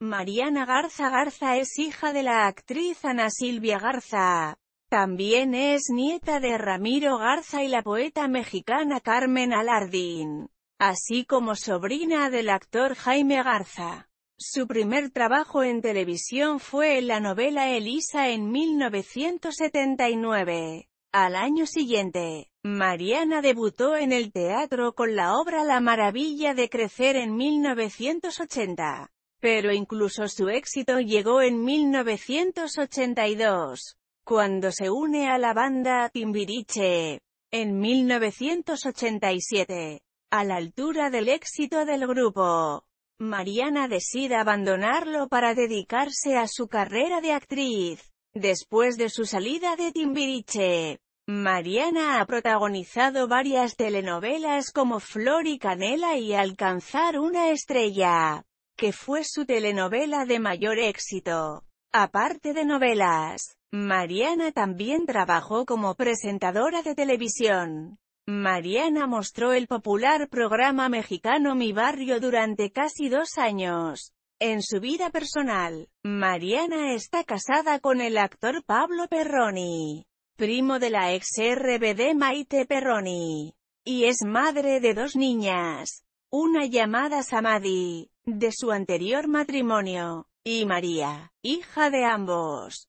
Mariana Garza Garza es hija de la actriz Ana Silvia Garza. También es nieta de Ramiro Garza y la poeta mexicana Carmen Alardín, así como sobrina del actor Jaime Garza. Su primer trabajo en televisión fue en la novela Elisa en 1979. Al año siguiente, Mariana debutó en el teatro con la obra La maravilla de crecer en 1980. Pero incluso su éxito llegó en 1982, cuando se une a la banda Timbiriche. En 1987, a la altura del éxito del grupo, Mariana decide abandonarlo para dedicarse a su carrera de actriz. Después de su salida de Timbiriche, Mariana ha protagonizado varias telenovelas como Flor y Canela y Alcanzar una estrella que fue su telenovela de mayor éxito. Aparte de novelas, Mariana también trabajó como presentadora de televisión. Mariana mostró el popular programa mexicano Mi Barrio durante casi dos años. En su vida personal, Mariana está casada con el actor Pablo Perroni, primo de la ex RBD Maite Perroni, y es madre de dos niñas una llamada Samadhi, de su anterior matrimonio, y María, hija de ambos.